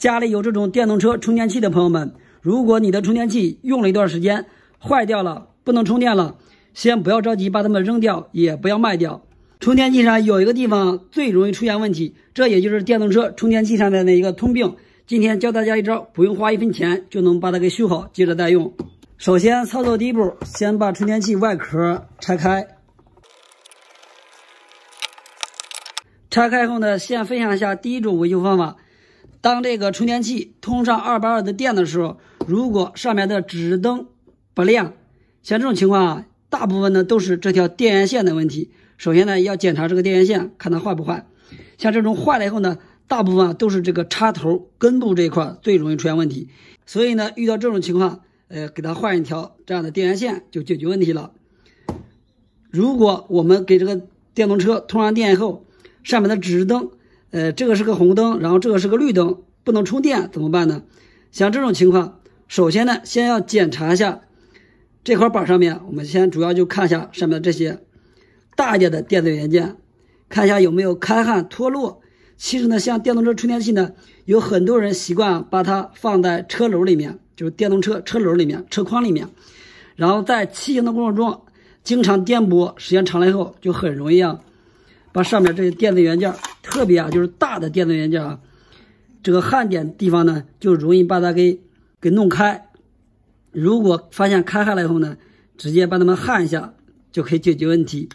家里有这种电动车充电器的朋友们，如果你的充电器用了一段时间坏掉了，不能充电了，先不要着急把它们扔掉，也不要卖掉。充电器上有一个地方最容易出现问题，这也就是电动车充电器上的那一个通病。今天教大家一招，不用花一分钱就能把它给修好，接着再用。首先操作第一步，先把充电器外壳拆开。拆开后呢，先分享一下第一种维修方法。当这个充电器通上二百二的电的时候，如果上面的指示灯不亮，像这种情况啊，大部分呢都是这条电源线的问题。首先呢要检查这个电源线，看它坏不坏。像这种坏了以后呢，大部分都是这个插头根部这一块最容易出现问题。所以呢，遇到这种情况，呃，给它换一条这样的电源线就解决问题了。如果我们给这个电动车通上电以后，上面的指示灯。呃，这个是个红灯，然后这个是个绿灯，不能充电怎么办呢？像这种情况，首先呢，先要检查一下这块板上面，我们先主要就看一下上面这些大一点的电子元件，看一下有没有开焊、脱落。其实呢，像电动车充电器呢，有很多人习惯把它放在车篓里面，就是电动车车篓里面、车筐里面，然后在骑行的过程中经常颠簸，时间长了以后就很容易啊，把上面这些电子元件。特别啊，就是大的电子元件啊，这个焊点地方呢，就容易把它给给弄开。如果发现开焊了以后呢，直接把它们焊一下就可以解决问题。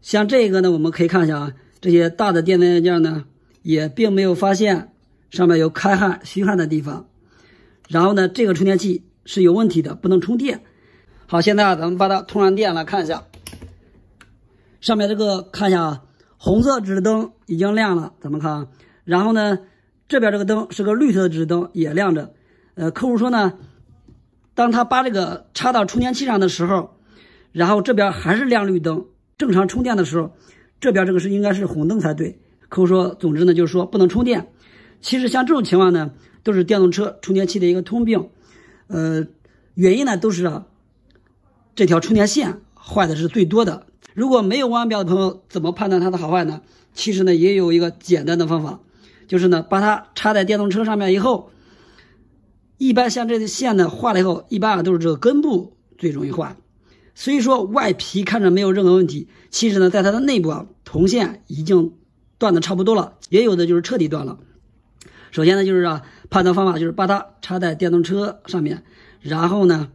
像这个呢，我们可以看一下啊，这些大的电子元件呢，也并没有发现上面有开焊、虚焊的地方。然后呢，这个充电器是有问题的，不能充电。好，现在啊，咱们把它通上电来看一下，上面这个看一下啊。红色指示灯已经亮了，咱们看啊，然后呢，这边这个灯是个绿色的指示灯也亮着，呃，客户说呢，当他把这个插到充电器上的时候，然后这边还是亮绿灯，正常充电的时候，这边这个是应该是红灯才对。客户说，总之呢就是说不能充电。其实像这种情况呢，都是电动车充电器的一个通病，呃，原因呢都是这条充电线坏的是最多的。如果没有腕表的朋友，怎么判断它的好坏呢？其实呢，也有一个简单的方法，就是呢，把它插在电动车上面以后，一般像这个线呢，画了以后，一般啊都是这个根部最容易坏。所以说外皮看着没有任何问题，其实呢，在它的内部啊，铜线已经断的差不多了，也有的就是彻底断了。首先呢，就是啊，判断方法就是把它插在电动车上面，然后呢，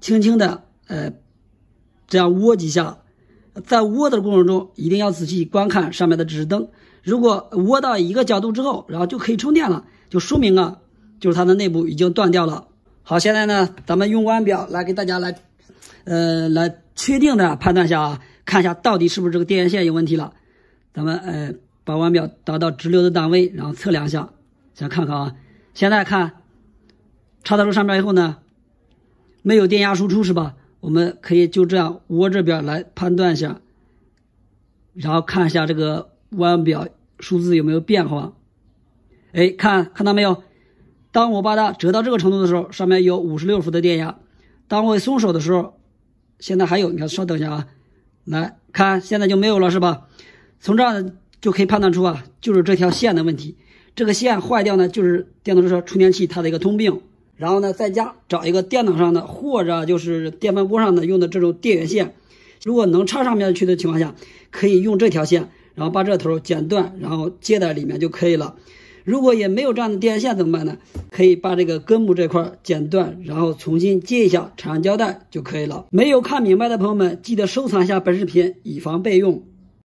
轻轻的呃，这样握几下。在握的过程中，一定要仔细观看上面的指示灯。如果握到一个角度之后，然后就可以充电了，就说明啊，就是它的内部已经断掉了。好，现在呢，咱们用腕表来给大家来，呃，来确定的判断一下啊，看一下到底是不是这个电源线有问题了。咱们呃，把腕表打到直流的档位，然后测量一下，先看看啊。现在看，插到这上面以后呢，没有电压输出是吧？我们可以就这样握这边来判断一下，然后看一下这个万表数字有没有变化。哎，看看到没有？当我把它折到这个程度的时候，上面有五十六伏的电压。当我松手的时候，现在还有，你看，稍等一下啊，来看，现在就没有了，是吧？从这儿就可以判断出啊，就是这条线的问题。这个线坏掉呢，就是电动车充电器它的一个通病。然后呢，在家找一个电脑上的，或者就是电饭锅上的用的这种电源线，如果能插上面去的情况下，可以用这条线，然后把这头剪断，然后接在里面就可以了。如果也没有这样的电源线怎么办呢？可以把这个根部这块剪断，然后重新接一下，缠胶带就可以了。没有看明白的朋友们，记得收藏一下本视频，以防备用。